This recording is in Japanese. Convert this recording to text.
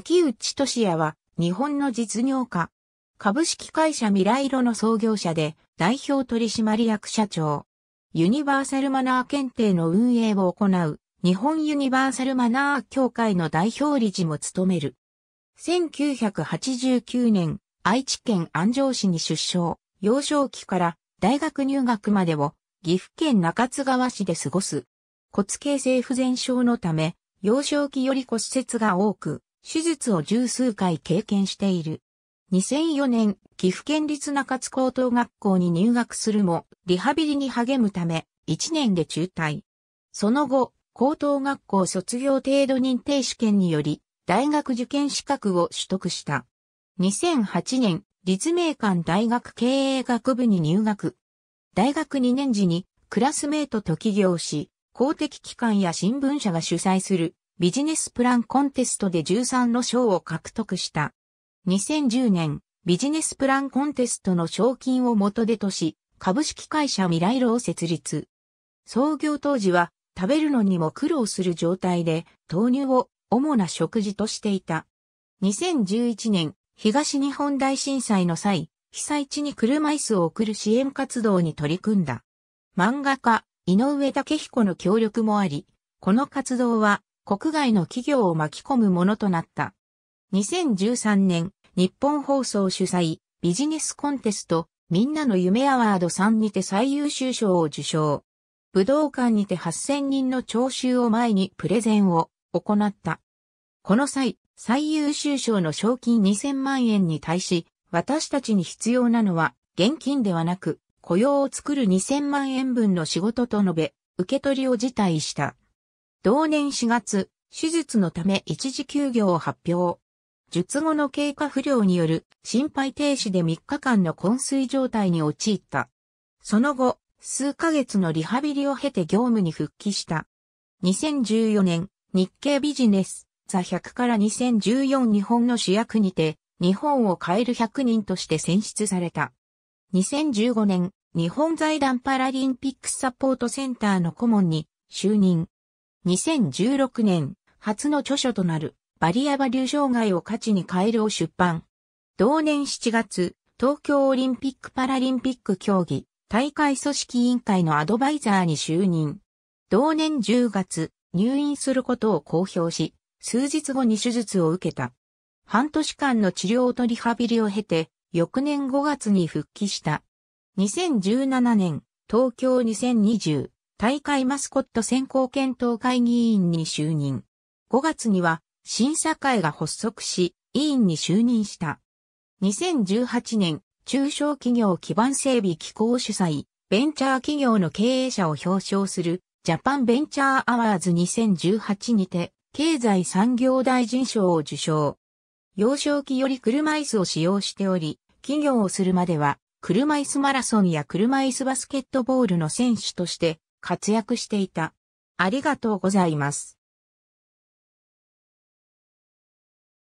柿内俊也は、日本の実業家。株式会社未来色の創業者で、代表取締役社長。ユニバーサルマナー検定の運営を行う、日本ユニバーサルマナー協会の代表理事も務める。1989年、愛知県安城市に出生、幼少期から大学入学までを岐阜県中津川市で過ごす。骨形成不全症のため、幼少期より骨折が多く、手術を十数回経験している。2004年、岐阜県立中津高等学校に入学するも、リハビリに励むため、1年で中退。その後、高等学校卒業程度認定試験により、大学受験資格を取得した。2008年、立命館大学経営学部に入学。大学2年時に、クラスメートと起業し、公的機関や新聞社が主催するビジネスプランコンテストで13の賞を獲得した。2010年、ビジネスプランコンテストの賞金を元手とし、株式会社ミライロを設立。創業当時は、食べるのにも苦労する状態で、豆乳を主な食事としていた。2011年、東日本大震災の際、被災地に車椅子を送る支援活動に取り組んだ。漫画家、井上武彦の協力もあり、この活動は国外の企業を巻き込むものとなった。2013年、日本放送主催、ビジネスコンテスト、みんなの夢アワード3にて最優秀賞を受賞。武道館にて8000人の聴衆を前にプレゼンを行った。この際、最優秀賞の賞金2000万円に対し、私たちに必要なのは、現金ではなく、雇用を作る2000万円分の仕事と述べ、受け取りを辞退した。同年4月、手術のため一時休業を発表。術後の経過不良による心肺停止で3日間の昏睡状態に陥った。その後、数ヶ月のリハビリを経て業務に復帰した。2014年、日経ビジネス、ザ100から2014日本の主役にて、日本を変える100人として選出された。2015年、日本財団パラリンピックサポートセンターの顧問に就任。2016年、初の著書となる、バリアバリュー障害を価値に変えるを出版。同年7月、東京オリンピック・パラリンピック競技、大会組織委員会のアドバイザーに就任。同年10月、入院することを公表し、数日後に手術を受けた。半年間の治療とリハビリを経て、翌年5月に復帰した。2017年、東京2020大会マスコット選考検討会議委員に就任。5月には審査会が発足し、委員に就任した。2018年、中小企業基盤整備機構主催、ベンチャー企業の経営者を表彰する、ジャパンベンチャーアワーズ2018にて、経済産業大臣賞を受賞。幼少期より車椅子を使用しており、企業をするまでは、車椅子マラソンや車椅子バスケットボールの選手として、活躍していた。ありがとうございます。